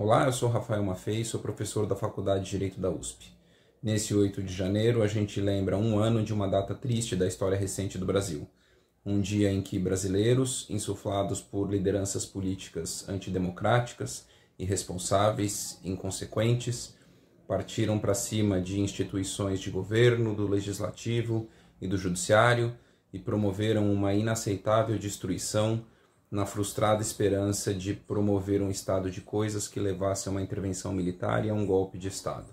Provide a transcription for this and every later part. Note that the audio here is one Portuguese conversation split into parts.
Olá, eu sou Rafael Maffei, sou professor da Faculdade de Direito da USP. Nesse 8 de janeiro, a gente lembra um ano de uma data triste da história recente do Brasil. Um dia em que brasileiros, insuflados por lideranças políticas antidemocráticas, irresponsáveis, inconsequentes, partiram para cima de instituições de governo, do legislativo e do judiciário e promoveram uma inaceitável destruição na frustrada esperança de promover um estado de coisas que levasse a uma intervenção militar e a um golpe de Estado.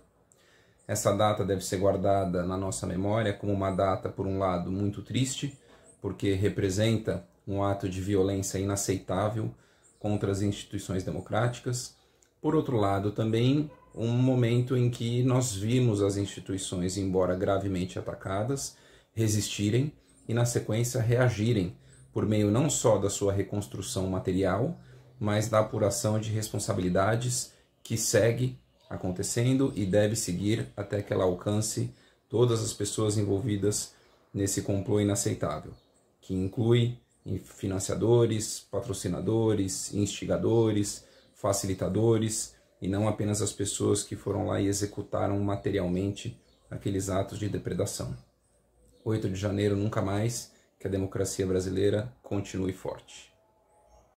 Essa data deve ser guardada na nossa memória como uma data, por um lado, muito triste, porque representa um ato de violência inaceitável contra as instituições democráticas. Por outro lado, também um momento em que nós vimos as instituições, embora gravemente atacadas, resistirem e, na sequência, reagirem por meio não só da sua reconstrução material, mas da apuração de responsabilidades que segue acontecendo e deve seguir até que ela alcance todas as pessoas envolvidas nesse complô inaceitável, que inclui financiadores, patrocinadores, instigadores, facilitadores e não apenas as pessoas que foram lá e executaram materialmente aqueles atos de depredação. 8 de janeiro nunca mais que a democracia brasileira continue forte.